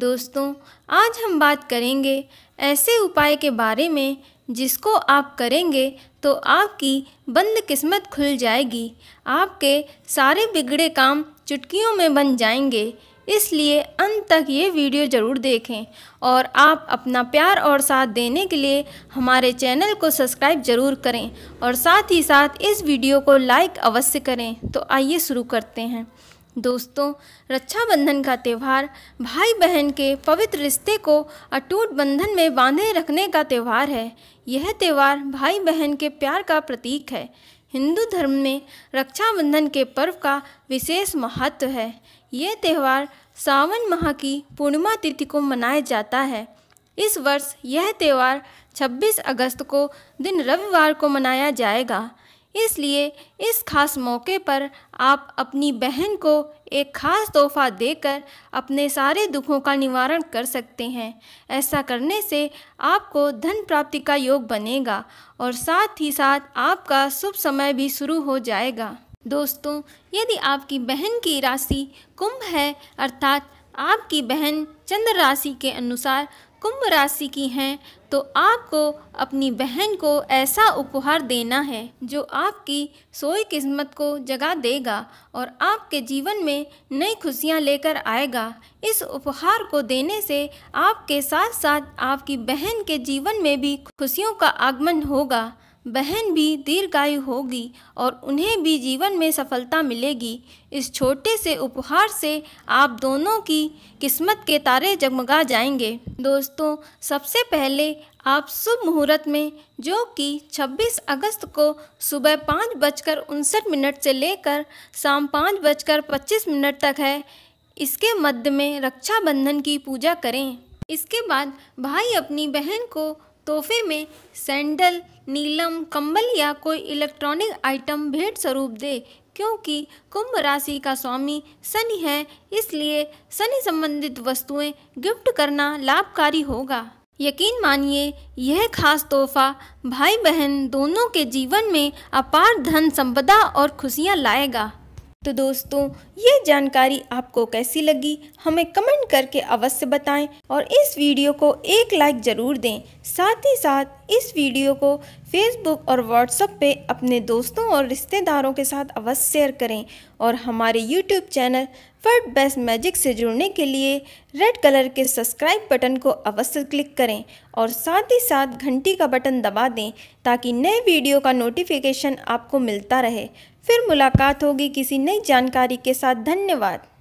दोस्तों आज हम बात करेंगे ऐसे उपाय के बारे में जिसको आप करेंगे तो आपकी बंद किस्मत खुल जाएगी आपके सारे बिगड़े काम चुटकियों में बन जाएंगे इसलिए अंत तक ये वीडियो ज़रूर देखें और आप अपना प्यार और साथ देने के लिए हमारे चैनल को सब्सक्राइब ज़रूर करें और साथ ही साथ इस वीडियो को लाइक अवश्य करें तो आइए शुरू करते हैं दोस्तों रक्षाबंधन का त्यौहार भाई बहन के पवित्र रिश्ते को अटूट बंधन में बांधे रखने का त्यौहार है यह त्यौहार भाई बहन के प्यार का प्रतीक है हिंदू धर्म में रक्षाबंधन के पर्व का विशेष महत्व है यह त्यौहार सावन माह की पूर्णिमा तिथि को मनाया जाता है इस वर्ष यह त्यौहार 26 अगस्त को दिन रविवार को मनाया जाएगा इसलिए इस खास मौके पर आप अपनी बहन को एक खास तोहफा देकर अपने सारे दुखों का निवारण कर सकते हैं ऐसा करने से आपको धन प्राप्ति का योग बनेगा और साथ ही साथ आपका शुभ समय भी शुरू हो जाएगा दोस्तों यदि आपकी बहन की राशि कुंभ है अर्थात आपकी बहन चंद्र राशि के अनुसार कुंभ राशि की हैं तो आपको अपनी बहन को ऐसा उपहार देना है जो आपकी सोई किस्मत को जगा देगा और आपके जीवन में नई खुशियां लेकर आएगा इस उपहार को देने से आपके साथ साथ आपकी बहन के जीवन में भी खुशियों का आगमन होगा बहन भी दीर्घायु होगी और उन्हें भी जीवन में सफलता मिलेगी इस छोटे से उपहार से आप दोनों की किस्मत के तारे जगमगा जाएंगे दोस्तों सबसे पहले आप शुभ मुहूर्त में जो कि 26 अगस्त को सुबह पाँच बजकर उनसठ मिनट से लेकर शाम पाँच बजकर पच्चीस मिनट तक है इसके मध्य में रक्षाबंधन की पूजा करें इसके बाद भाई अपनी बहन को तोहफे में सैंडल नीलम कंबल या कोई इलेक्ट्रॉनिक आइटम भेंट स्वरूप दे क्योंकि कुंभ राशि का स्वामी शनि है इसलिए शनि संबंधित वस्तुएं गिफ्ट करना लाभकारी होगा यकीन मानिए यह खास तोहफा भाई बहन दोनों के जीवन में अपार धन संपदा और खुशियां लाएगा तो दोस्तों ये जानकारी आपको कैसी लगी हमें कमेंट करके अवश्य बताएं और इस वीडियो को एक लाइक ज़रूर दें साथ ही साथ इस वीडियो को फेसबुक और व्हाट्सएप पे अपने दोस्तों और रिश्तेदारों के साथ अवश्य शेयर करें और हमारे YouTube channel world best magic से जुड़ने के लिए रेड कलर के सब्सक्राइब बटन को अवश्य क्लिक करें और साथ ही साथ घंटी का बटन दबा दें ताकि नए वीडियो का नोटिफिकेशन आपको मिलता रहे फिर मुलाकात होगी किसी नई जानकारी के साथ धन्यवाद